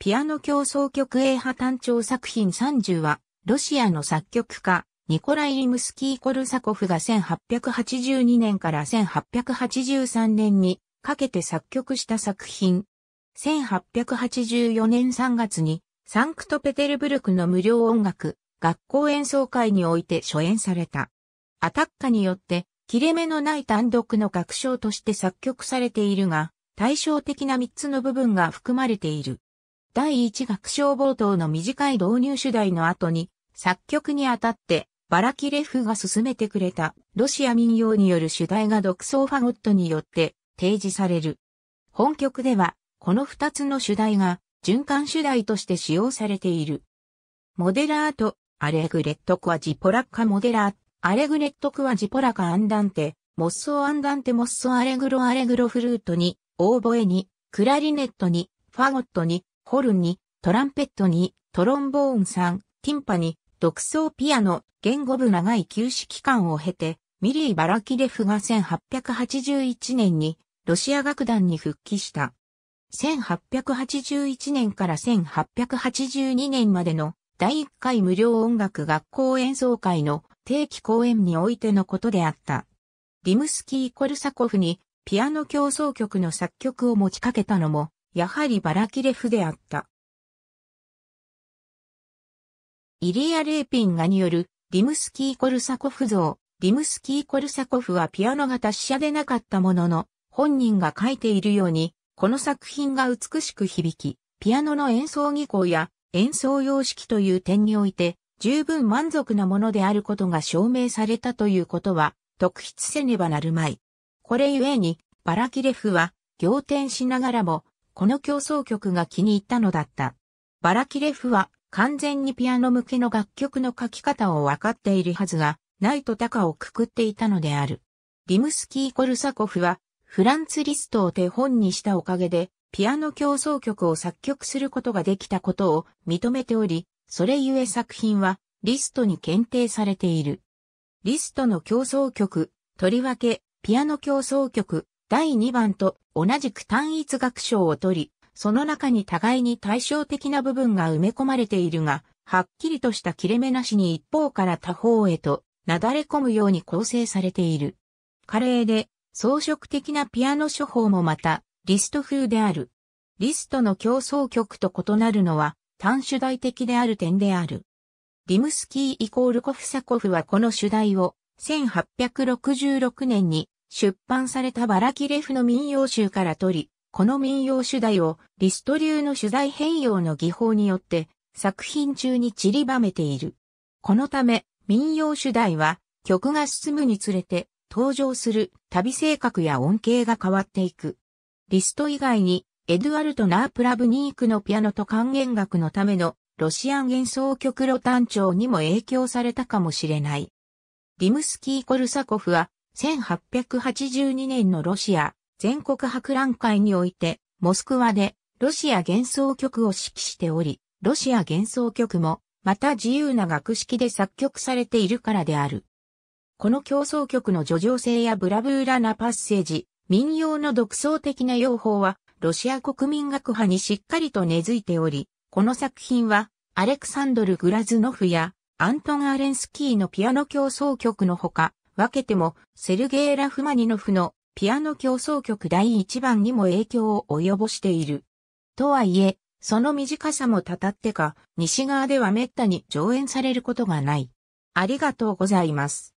ピアノ競争曲英派単調作品30は、ロシアの作曲家、ニコライ・リムスキー・コルサコフが1882年から1883年にかけて作曲した作品。1884年3月に、サンクトペテルブルクの無料音楽、学校演奏会において初演された。アタッカによって、切れ目のない単独の楽章として作曲されているが、対照的な3つの部分が含まれている。第一楽章冒頭の短い導入主題の後に、作曲にあたって、バラキレフが進めてくれた、ロシア民謡による主題が独奏ファゴットによって提示される。本曲では、この二つの主題が、循環主題として使用されている。モデラート、アレグレットクワジポラッカモデラート、アレグレットクワジポラカアンダンテ、モッソアンダンテモッソアレグロアレグロフルートに、オーボエに、クラリネットに、ファゴットに、ホルンに、トランペットに、トロンボーンん、ティンパに、独奏ピアノ、言語部長い休止期間を経て、ミリー・バラキレフが1881年にロシア楽団に復帰した。1881年から1882年までの第1回無料音楽学校演奏会の定期公演においてのことであった。リムスキー・コルサコフにピアノ競争曲の作曲を持ちかけたのもやはりバラキレフであった。イリア・レーピンがによるリムスキー・コルサコフ像。リムスキー・コルサコフはピアノが達者でなかったものの、本人が書いているように、この作品が美しく響き、ピアノの演奏技巧や演奏様式という点において、十分満足なものであることが証明されたということは、特筆せねばなるまい。これゆえに、バラキレフは、仰天しながらも、この競争曲が気に入ったのだった。バラキレフは完全にピアノ向けの楽曲の書き方を分かっているはずが、ないと高をくくっていたのである。リムスキー・コルサコフは、フランツ・リストを手本にしたおかげで、ピアノ競争曲を作曲することができたことを認めており、それゆえ作品は、リストに検定されている。リストの競争曲、とりわけ、ピアノ競争曲、第2番と同じく単一学章を取り、その中に互いに対照的な部分が埋め込まれているが、はっきりとした切れ目なしに一方から他方へと、なだれ込むように構成されている。華麗で、装飾的なピアノ処方もまた、リスト風である。リストの競争曲と異なるのは、単主題的である点である。リムスキーイコールコフサコフはこの主題を、1866年に出版されたバラキレフの民謡集から取り、この民謡主題をリスト流の取材変容の技法によって作品中に散りばめている。このため民謡主題は曲が進むにつれて登場する旅性格や音恵が変わっていく。リスト以外にエドゥアルト・ナープラブニークのピアノと管弦楽のためのロシアン幻想曲ロ単調にも影響されたかもしれない。リムスキー・コルサコフは1882年のロシア全国博覧会において、モスクワでロシア幻想曲を指揮しており、ロシア幻想曲も、また自由な学識で作曲されているからである。この競争曲の叙情性やブラブーラなパッセージ、民謡の独創的な用法は、ロシア国民学派にしっかりと根付いており、この作品は、アレクサンドル・グラズノフや、アントン・アレンスキーのピアノ競争曲のほか、分けても、セルゲイ・ラフマニノフのピアノ競争曲第1番にも影響を及ぼしている。とはいえ、その短さもたたってか、西側では滅多に上演されることがない。ありがとうございます。